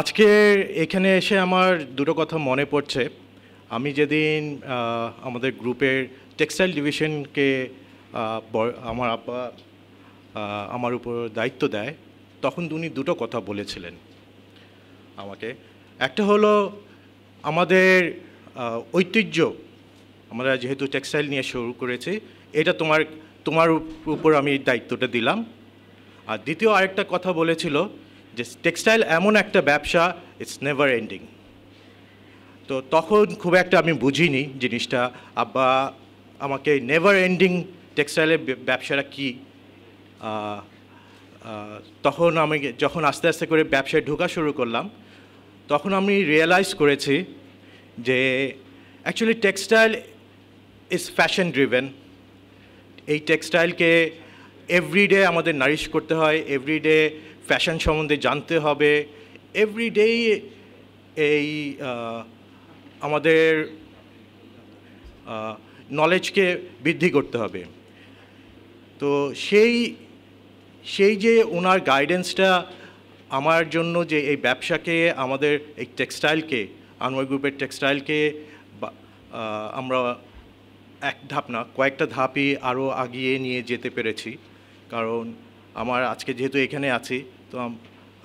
আজকে এখানে এসে আমার দুটো কথা মনে পড়ছে আমি যেদিন আমাদের গ্রুপের টেক্সটাইল ডিভিশনকে আমার আব্বা আমার উপর দায়িত্ব দেয় তখন উনি দুটো কথা বলেছিলেন আমাকে একটা হলো আমাদের ঐতিহ্য আমরা যেহেতু টেক্সটাইল নিয়ে শুরু করেছি এটা তোমার তোমার উপর আমি দায়িত্বটা দিলাম আর দ্বিতীয় আরেকটা কথা বলেছিল যে টেক্সটাইল এমন একটা ব্যবসা ইটস নেভার এন্ডিং তো তখন খুব একটা আমি বুঝিনি জিনিসটা আব্বা আমাকে নেভার এন্ডিং টেক্সটাইলের ব্যবসাটা কী তখন আমি যখন আস্তে আস্তে করে ব্যবসায় ঢোকা শুরু করলাম তখন আমি রিয়েলাইজ করেছি যে actually textile is fashion driven এই টেক্সটাইলকে এভরিডে আমাদের নারিশ করতে হয় এভরিডে ফ্যাশন সম্বন্ধে জানতে হবে এভরিডে এই আমাদের নলেজকে বৃদ্ধি করতে হবে তো সেই সেই যে ওনার গাইডেন্সটা আমার জন্য যে এই ব্যবসাকে আমাদের এই টেক্সটাইলকে আনোয়ার গ্রুপের টেক্সটাইলকে আমরা এক ধাপ না কয়েকটা ধাপই আরও আগিয়ে নিয়ে যেতে পেরেছি কারণ আমার আজকে যেহেতু এখানে আছি তো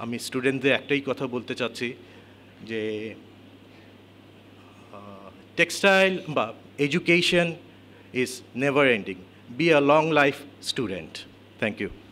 আমি স্টুডেন্টদের একটাই কথা বলতে চাচ্ছি যে টেক্সটাইল বা education is never ending be a long life student thank you